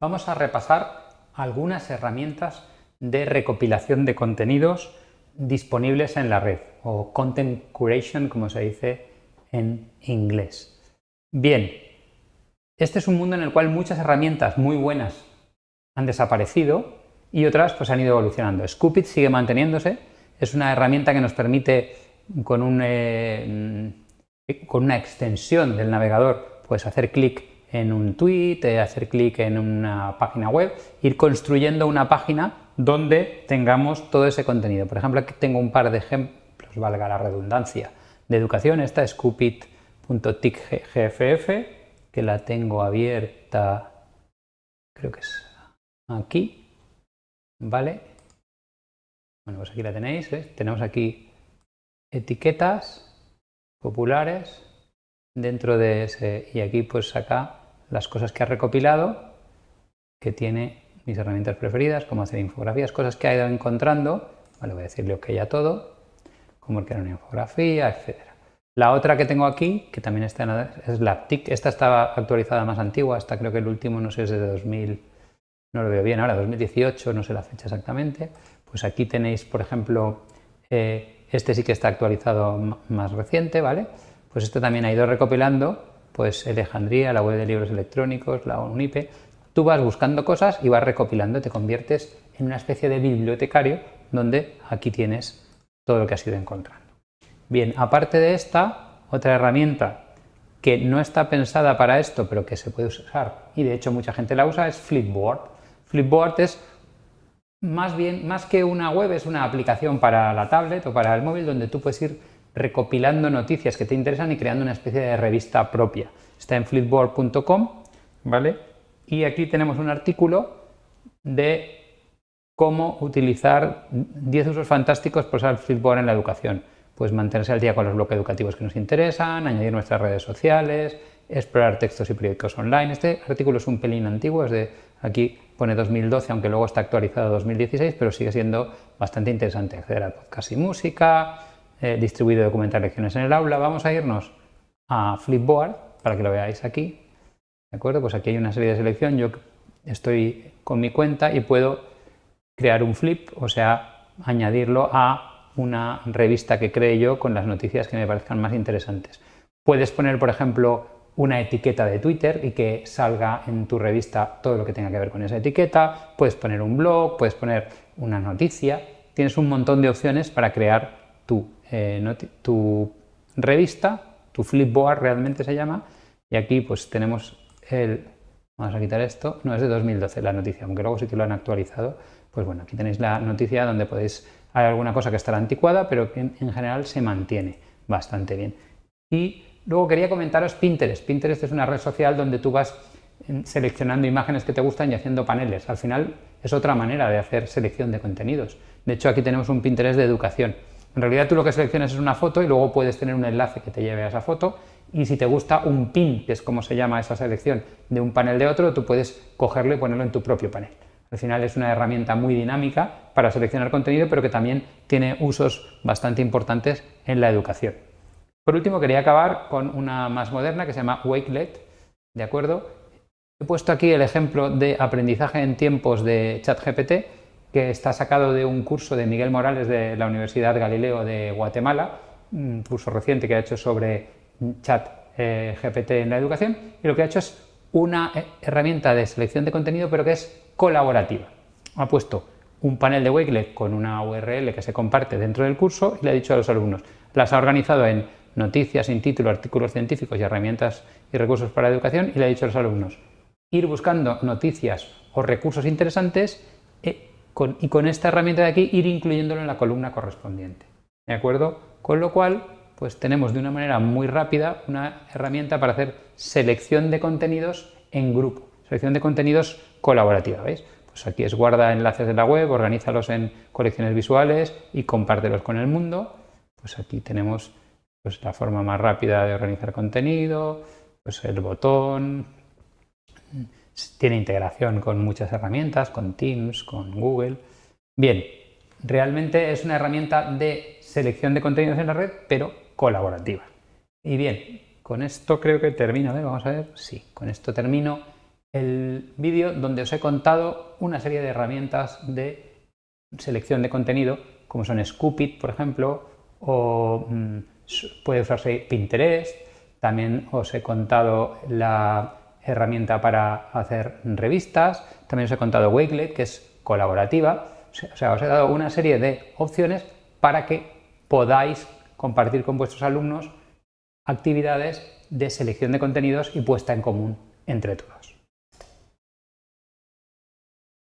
vamos a repasar algunas herramientas de recopilación de contenidos disponibles en la red o content curation como se dice en inglés. Bien, este es un mundo en el cual muchas herramientas muy buenas han desaparecido y otras pues han ido evolucionando. Scoopit sigue manteniéndose, es una herramienta que nos permite con, eh, con una extensión del navegador pues hacer clic en un tweet, eh, hacer clic en una página web, ir construyendo una página donde tengamos todo ese contenido. Por ejemplo, aquí tengo un par de ejemplos, valga la redundancia, de educación. Esta es cupid.ticgff, que la tengo abierta, creo que es aquí, ¿vale? Bueno, pues aquí la tenéis, tenemos aquí etiquetas populares, dentro de ese. Y aquí pues saca las cosas que ha recopilado, que tiene mis herramientas preferidas, como hacer infografías, cosas que ha ido encontrando. Vale, voy a decirle ok ya todo, cómo crear una infografía, etc. La otra que tengo aquí, que también está en la, es Esta estaba actualizada más antigua, esta creo que el último, no sé, es de 2000, no lo veo bien ahora, 2018, no sé la fecha exactamente. Pues aquí tenéis, por ejemplo, eh, este sí que está actualizado más reciente, ¿vale? Pues esto también ha ido recopilando, pues Alejandría, la web de libros electrónicos, la UNIPE. Tú vas buscando cosas y vas recopilando, te conviertes en una especie de bibliotecario donde aquí tienes todo lo que has ido encontrando. Bien, aparte de esta, otra herramienta que no está pensada para esto, pero que se puede usar, y de hecho mucha gente la usa, es Flipboard. Flipboard es más bien, más que una web, es una aplicación para la tablet o para el móvil donde tú puedes ir recopilando noticias que te interesan y creando una especie de revista propia. Está en flipboard.com, ¿vale? Y aquí tenemos un artículo de cómo utilizar 10 usos fantásticos por usar Flipboard en la educación. Pues mantenerse al día con los bloques educativos que nos interesan, añadir nuestras redes sociales, explorar textos y periódicos online. Este artículo es un pelín antiguo, es de aquí pone 2012, aunque luego está actualizado a 2016, pero sigue siendo bastante interesante acceder al podcast y música, eh, distribuido distribuido documentar lecciones en el aula. Vamos a irnos a Flipboard para que lo veáis aquí. ¿De acuerdo? Pues aquí hay una serie de selección. Yo estoy con mi cuenta y puedo crear un flip, o sea, añadirlo a una revista que cree yo con las noticias que me parezcan más interesantes. Puedes poner, por ejemplo, una etiqueta de Twitter y que salga en tu revista todo lo que tenga que ver con esa etiqueta. Puedes poner un blog, puedes poner una noticia. Tienes un montón de opciones para crear tu, eh, tu revista, tu flipboard realmente se llama, y aquí pues tenemos el... Vamos a quitar esto, no es de 2012 la noticia, aunque luego si que lo han actualizado. Pues bueno, aquí tenéis la noticia donde podéis... Hay alguna cosa que estará anticuada, pero que en general se mantiene bastante bien. Y luego quería comentaros Pinterest. Pinterest es una red social donde tú vas mm, seleccionando imágenes que te gustan y haciendo paneles. Al final es otra manera de hacer selección de contenidos. De hecho, aquí tenemos un Pinterest de educación. En realidad tú lo que seleccionas es una foto y luego puedes tener un enlace que te lleve a esa foto y si te gusta un pin, que es como se llama esa selección de un panel de otro, tú puedes cogerlo y ponerlo en tu propio panel. Al final es una herramienta muy dinámica para seleccionar contenido, pero que también tiene usos bastante importantes en la educación. Por último, quería acabar con una más moderna que se llama Wakelet, ¿de acuerdo? He puesto aquí el ejemplo de aprendizaje en tiempos de ChatGPT que está sacado de un curso de Miguel Morales de la Universidad Galileo de Guatemala, un curso reciente que ha hecho sobre chat eh, GPT en la educación, y lo que ha hecho es una eh, herramienta de selección de contenido, pero que es colaborativa. Ha puesto un panel de Wakelet con una URL que se comparte dentro del curso y le ha dicho a los alumnos, las ha organizado en noticias sin título, artículos científicos y herramientas y recursos para la educación y le ha dicho a los alumnos, ir buscando noticias o recursos interesantes y con esta herramienta de aquí ir incluyéndolo en la columna correspondiente. ¿De acuerdo? Con lo cual, pues tenemos de una manera muy rápida una herramienta para hacer selección de contenidos en grupo, selección de contenidos colaborativa, ¿veis? Pues aquí es guarda enlaces de la web, organízalos en colecciones visuales y compártelos con el mundo. Pues aquí tenemos pues, la forma más rápida de organizar contenido, pues el botón, tiene integración con muchas herramientas, con Teams, con Google. Bien, realmente es una herramienta de selección de contenidos en la red, pero colaborativa. Y bien, con esto creo que termino. A ¿eh? vamos a ver. Sí, con esto termino el vídeo donde os he contado una serie de herramientas de selección de contenido, como son Scoopit, por ejemplo, o mm, puede usarse Pinterest. También os he contado la herramienta para hacer revistas. También os he contado Wakelet, que es colaborativa. O sea, os he dado una serie de opciones para que podáis compartir con vuestros alumnos actividades de selección de contenidos y puesta en común entre todos.